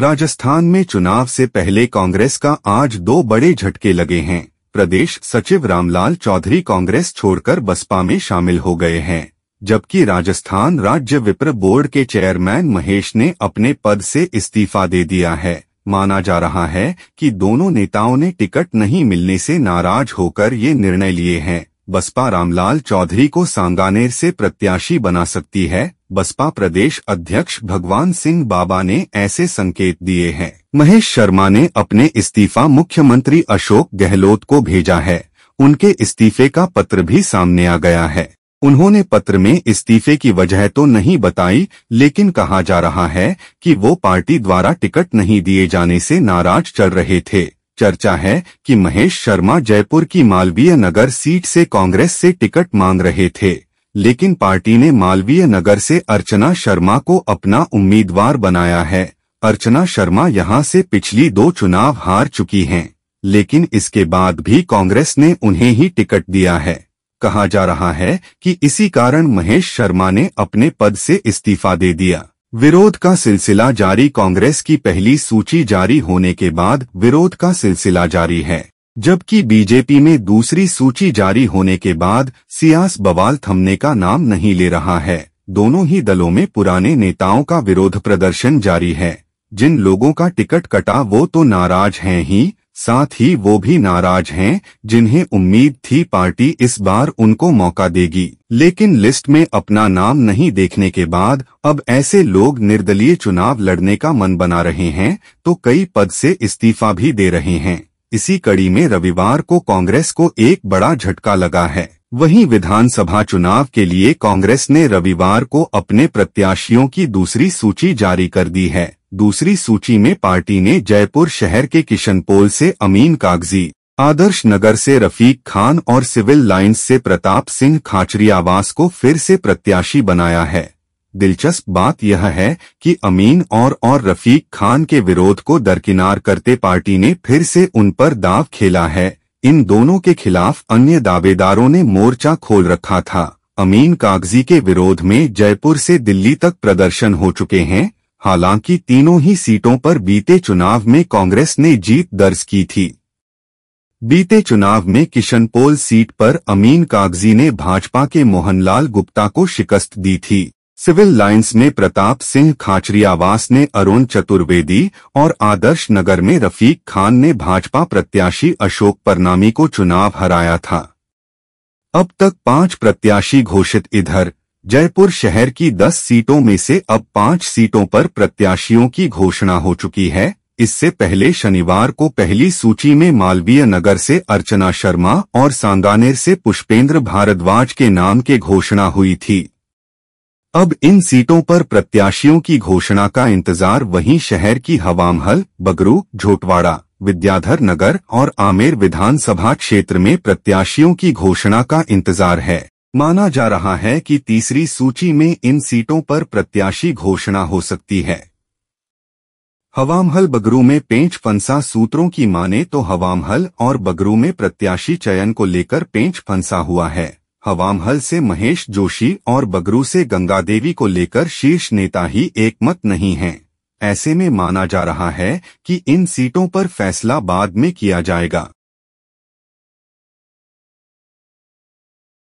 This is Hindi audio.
राजस्थान में चुनाव से पहले कांग्रेस का आज दो बड़े झटके लगे हैं प्रदेश सचिव रामलाल चौधरी कांग्रेस छोड़कर बसपा में शामिल हो गए हैं जबकि राजस्थान राज्य विप्र बोर्ड के चेयरमैन महेश ने अपने पद से इस्तीफा दे दिया है माना जा रहा है कि दोनों नेताओं ने टिकट नहीं मिलने से नाराज होकर ये निर्णय लिए हैं बसपा रामलाल चौधरी को सांगानेर से प्रत्याशी बना सकती है बसपा प्रदेश अध्यक्ष भगवान सिंह बाबा ने ऐसे संकेत दिए हैं महेश शर्मा ने अपने इस्तीफा मुख्यमंत्री अशोक गहलोत को भेजा है उनके इस्तीफे का पत्र भी सामने आ गया है उन्होंने पत्र में इस्तीफे की वजह तो नहीं बताई लेकिन कहा जा रहा है कि वो पार्टी द्वारा टिकट नहीं दिए जाने से नाराज चल रहे थे चर्चा है कि महेश शर्मा जयपुर की मालवीय नगर सीट से कांग्रेस से टिकट मांग रहे थे लेकिन पार्टी ने मालवीय नगर से अर्चना शर्मा को अपना उम्मीदवार बनाया है अर्चना शर्मा यहां से पिछली दो चुनाव हार चुकी हैं लेकिन इसके बाद भी कांग्रेस ने उन्हें ही टिकट दिया है कहा जा रहा है कि इसी कारण महेश शर्मा ने अपने पद से इस्तीफा दे दिया विरोध का सिलसिला जारी कांग्रेस की पहली सूची जारी होने के बाद विरोध का सिलसिला जारी है जबकि बीजेपी में दूसरी सूची जारी होने के बाद सियास बवाल थमने का नाम नहीं ले रहा है दोनों ही दलों में पुराने नेताओं का विरोध प्रदर्शन जारी है जिन लोगों का टिकट कटा वो तो नाराज हैं ही साथ ही वो भी नाराज हैं जिन्हें उम्मीद थी पार्टी इस बार उनको मौका देगी लेकिन लिस्ट में अपना नाम नहीं देखने के बाद अब ऐसे लोग निर्दलीय चुनाव लड़ने का मन बना रहे हैं तो कई पद से इस्तीफा भी दे रहे हैं इसी कड़ी में रविवार को कांग्रेस को एक बड़ा झटका लगा है वहीं विधानसभा चुनाव के लिए कांग्रेस ने रविवार को अपने प्रत्याशियों की दूसरी सूची जारी कर दी है दूसरी सूची में पार्टी ने जयपुर शहर के किशनपोल से अमीन कागजी आदर्श नगर से रफीक खान और सिविल लाइंस से प्रताप सिंह खाचरी आवास को फिर से प्रत्याशी बनाया है दिलचस्प बात यह है कि अमीन और और रफीक खान के विरोध को दरकिनार करते पार्टी ने फिर से उन पर दाव खेला है इन दोनों के खिलाफ अन्य दावेदारों ने मोर्चा खोल रखा था अमीन कागजी के विरोध में जयपुर से दिल्ली तक प्रदर्शन हो चुके हैं हालांकि तीनों ही सीटों पर बीते चुनाव में कांग्रेस ने जीत दर्ज की थी बीते चुनाव में किशनपोल सीट पर अमीन कागजी ने भाजपा के मोहनलाल गुप्ता को शिकस्त दी थी सिविल लाइंस में प्रताप सिंह खाचरियावास ने अरुण चतुर्वेदी और आदर्श नगर में रफीक खान ने भाजपा प्रत्याशी अशोक परनामी को चुनाव हराया था अब तक पांच प्रत्याशी घोषित इधर जयपुर शहर की दस सीटों में से अब पांच सीटों पर प्रत्याशियों की घोषणा हो चुकी है इससे पहले शनिवार को पहली सूची में मालवीय नगर से अर्चना शर्मा और सांगानेर से पुष्पेंद्र भारद्वाज के नाम के घोषणा हुई थी अब इन सीटों पर प्रत्याशियों की घोषणा का इंतजार वहीं शहर की हवामहल बगरू झोटवाड़ा विद्याधर नगर और आमेर विधानसभा क्षेत्र में प्रत्याशियों की घोषणा का इंतजार है माना जा रहा है कि तीसरी सूची में इन सीटों पर प्रत्याशी घोषणा हो सकती है हवामहल बगरू में पेंच फंसा सूत्रों की माने तो हवामहल और बगरू में प्रत्याशी चयन को लेकर पेंच फंसा हुआ है हवामहल से महेश जोशी और बगरू से गंगा देवी को लेकर शीर्ष नेता ही एकमत नहीं हैं। ऐसे में माना जा रहा है कि इन सीटों पर फैसला बाद में किया जाएगा